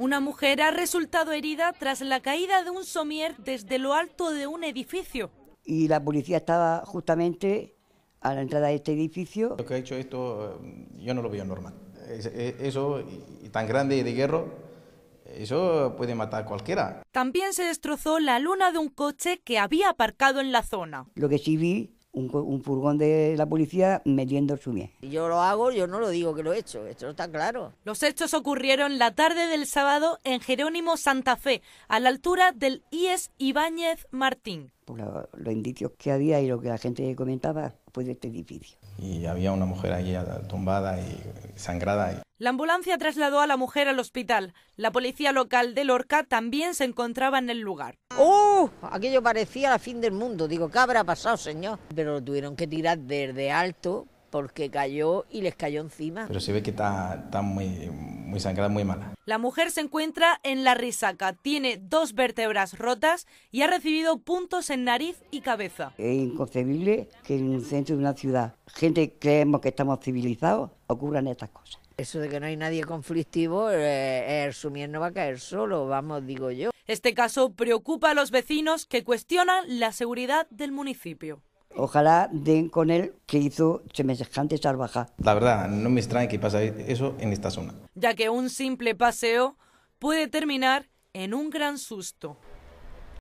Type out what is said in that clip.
Una mujer ha resultado herida tras la caída de un somier desde lo alto de un edificio. Y la policía estaba justamente a la entrada de este edificio. Lo que ha hecho esto eh, yo no lo veo normal. Eso tan grande y de hierro, eso puede matar a cualquiera. También se destrozó la luna de un coche que había aparcado en la zona. Lo que sí vi un, furgón de la policía metiendo su Y Yo lo hago, yo no lo digo que lo he hecho, esto está claro. Los hechos ocurrieron la tarde del sábado en Jerónimo Santa Fe, a la altura del IES Ibáñez Martín. Por los indicios que había y lo que la gente comentaba, pues de este edificio. Y había una mujer allí tumbada y sangrada la ambulancia trasladó a la mujer al hospital. La policía local de Lorca también se encontraba en el lugar. ¡Oh! Aquello parecía la fin del mundo. Digo, ¿qué habrá pasado, señor? Pero lo tuvieron que tirar desde alto porque cayó y les cayó encima. Pero se ve que está, muy, muy sangrada, muy mala. La mujer se encuentra en la risaca, tiene dos vértebras rotas y ha recibido puntos en nariz y cabeza. Es inconcebible que en el centro de una ciudad, gente que creemos que estamos civilizados, ocurran estas cosas. Eso de que no hay nadie conflictivo, eh, eh, el sumier no va a caer solo, vamos, digo yo. Este caso preocupa a los vecinos que cuestionan la seguridad del municipio. Ojalá den con él que hizo semejante salvaja. La verdad, no me extraña que pase eso en esta zona. Ya que un simple paseo puede terminar en un gran susto.